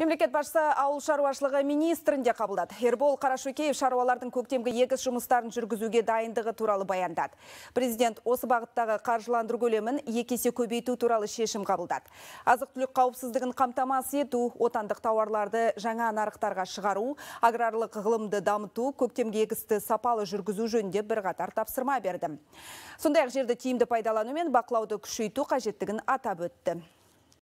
Мемлекет басшысы ауыл шаруашылығы министрін де қабылдады. Ербол Қарашөкеев шаруалардың көктемгі егіс жұмыстарын жүргізуге дайындығы туралы баяндады. Президент осы бағыттағы қаржыландыру көлемін екесе көбейту туралы шешім қабылдады. Азық-түлік қауіпсіздігін қамтамасыз ету, отандық тауарларды жаңа нарықтарға шығару, аграрлық ғылымды дамыту, көктемгі егісті сапалы жүргізу жөнінде бірқатар тапсырма берді. Сондай ақ жерді тиімді пайдалану мен бақылауды күшейту қажеттігін атап өтті.